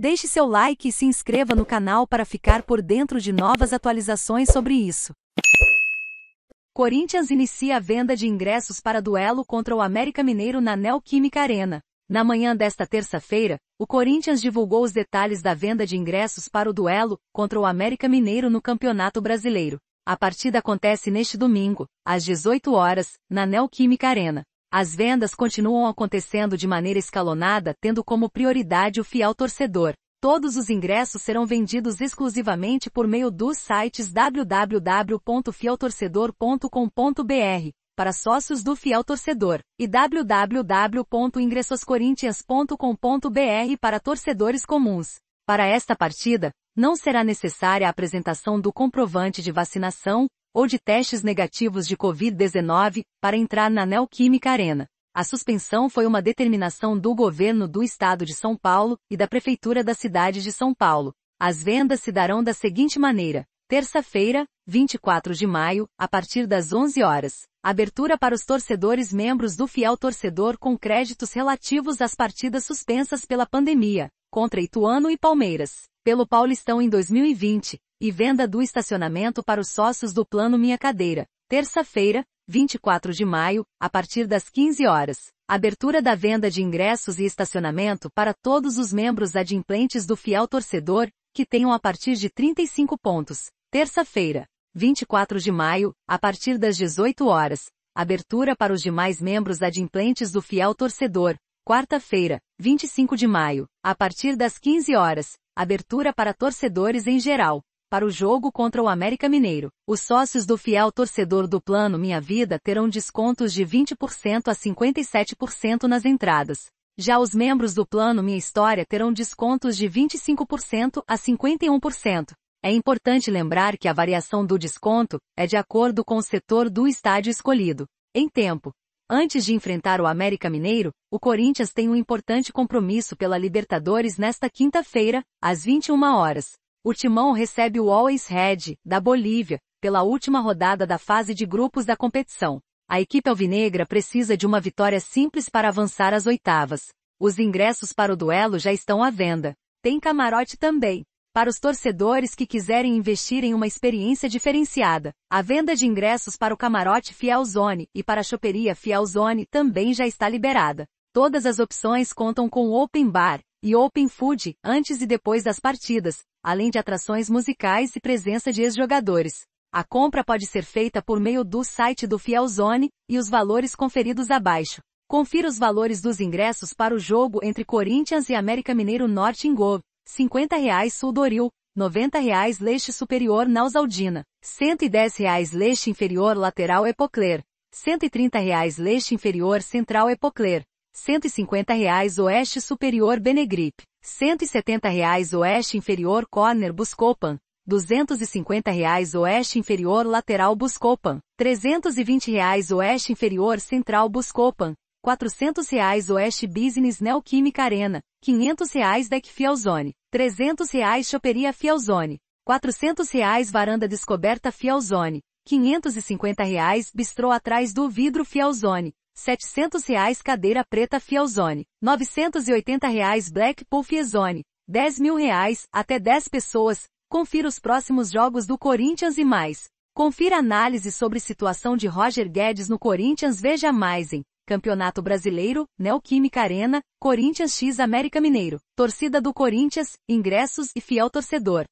Deixe seu like e se inscreva no canal para ficar por dentro de novas atualizações sobre isso. Corinthians inicia a venda de ingressos para duelo contra o América Mineiro na Neoquímica Arena. Na manhã desta terça-feira, o Corinthians divulgou os detalhes da venda de ingressos para o duelo contra o América Mineiro no Campeonato Brasileiro. A partida acontece neste domingo, às 18 horas, na Neoquímica Arena. As vendas continuam acontecendo de maneira escalonada, tendo como prioridade o fiel torcedor. Todos os ingressos serão vendidos exclusivamente por meio dos sites www.fieltorcedor.com.br para sócios do fiel torcedor e www.ingressoscorinthians.com.br para torcedores comuns. Para esta partida, não será necessária a apresentação do comprovante de vacinação, ou de testes negativos de Covid-19, para entrar na Neoquímica Arena. A suspensão foi uma determinação do governo do estado de São Paulo e da prefeitura da cidade de São Paulo. As vendas se darão da seguinte maneira: terça-feira, 24 de maio, a partir das 11 horas. Abertura para os torcedores membros do fiel torcedor com créditos relativos às partidas suspensas pela pandemia, contra Ituano e Palmeiras, pelo Paulistão em 2020, e venda do estacionamento para os sócios do Plano Minha Cadeira, terça-feira, 24 de maio, a partir das 15 horas. Abertura da venda de ingressos e estacionamento para todos os membros adimplentes do fiel torcedor, que tenham a partir de 35 pontos. Terça-feira, 24 de maio, a partir das 18 horas. Abertura para os demais membros adimplentes do fiel torcedor. Quarta-feira, 25 de maio, a partir das 15 horas abertura para torcedores em geral. Para o jogo contra o América Mineiro, os sócios do fiel torcedor do Plano Minha Vida terão descontos de 20% a 57% nas entradas. Já os membros do Plano Minha História terão descontos de 25% a 51%. É importante lembrar que a variação do desconto é de acordo com o setor do estádio escolhido. Em tempo, Antes de enfrentar o América Mineiro, o Corinthians tem um importante compromisso pela Libertadores nesta quinta-feira, às 21 horas. O Timão recebe o Always Red, da Bolívia, pela última rodada da fase de grupos da competição. A equipe alvinegra precisa de uma vitória simples para avançar às oitavas. Os ingressos para o duelo já estão à venda. Tem camarote também. Para os torcedores que quiserem investir em uma experiência diferenciada, a venda de ingressos para o camarote Fielzone e para a choperia Fielzone também já está liberada. Todas as opções contam com open bar, e Open Food, antes e depois das partidas, além de atrações musicais e presença de ex-jogadores. A compra pode ser feita por meio do site do Fielzone e os valores conferidos abaixo. Confira os valores dos ingressos para o jogo entre Corinthians e América Mineiro Norte em Go, R$ 50,00 Sul Doril, R$ 90,00 Leste Superior Nausaldina, R$ 110,00 Leste Inferior Lateral Epocler, R$ 130,00 Leste Inferior Central Epocler, 150 reais Oeste Superior Benegrip, 170 reais Oeste Inferior Corner Buscopan, 250 reais Oeste Inferior Lateral Buscopan, 320 reais Oeste Inferior Central Buscopan, 400 reais Oeste Business Neoquímica Arena, 500 reais Deck Fielzone, 300 reais Choperia Fielzone, 400 reais Varanda Descoberta Fielzone, 550 reais Bistrô Atrás do Vidro Fielzone, R$ reais cadeira preta Fielzone, 980 reais Blackpool Fiezone, 10 mil reais, até 10 pessoas, confira os próximos jogos do Corinthians e mais. Confira análise sobre situação de Roger Guedes no Corinthians veja mais em Campeonato Brasileiro, Neoquímica Arena, Corinthians X América Mineiro, Torcida do Corinthians, Ingressos e Fiel Torcedor.